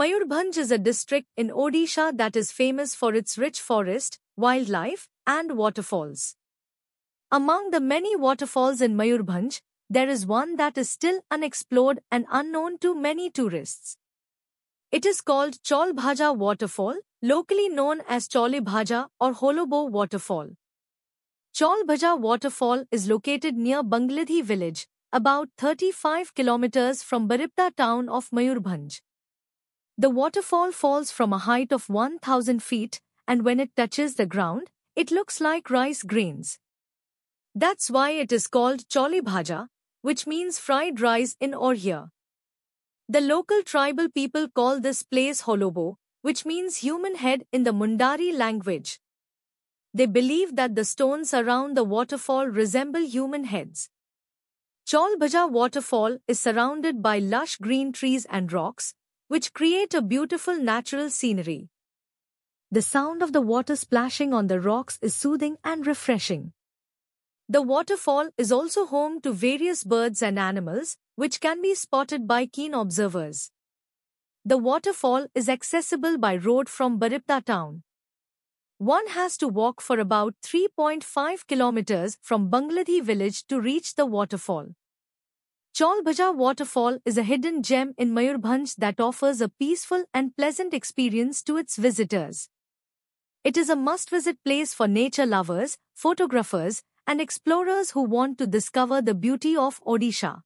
Mayurbhanj is a district in Odisha that is famous for its rich forest, wildlife, and waterfalls. Among the many waterfalls in Mayurbhanj, there is one that is still unexplored and unknown to many tourists. It is called Cholbhaja Waterfall, locally known as Cholibhaja or Holobo Waterfall. Cholbhaja Waterfall is located near Bangladhi village, about 35 kilometers from Baripta town of Mayurbhanj. The waterfall falls from a height of 1,000 feet, and when it touches the ground, it looks like rice grains. That's why it is called Choli bhaja, which means fried rice in Orhia. The local tribal people call this place holobo, which means human head in the Mundari language. They believe that the stones around the waterfall resemble human heads. Cholbhaja waterfall is surrounded by lush green trees and rocks, which create a beautiful natural scenery. The sound of the water splashing on the rocks is soothing and refreshing. The waterfall is also home to various birds and animals, which can be spotted by keen observers. The waterfall is accessible by road from Baripta town. One has to walk for about 3.5 kilometers from Bangladi village to reach the waterfall. Cholbaja waterfall is a hidden gem in Mayurbhanj that offers a peaceful and pleasant experience to its visitors. It is a must-visit place for nature lovers, photographers, and explorers who want to discover the beauty of Odisha.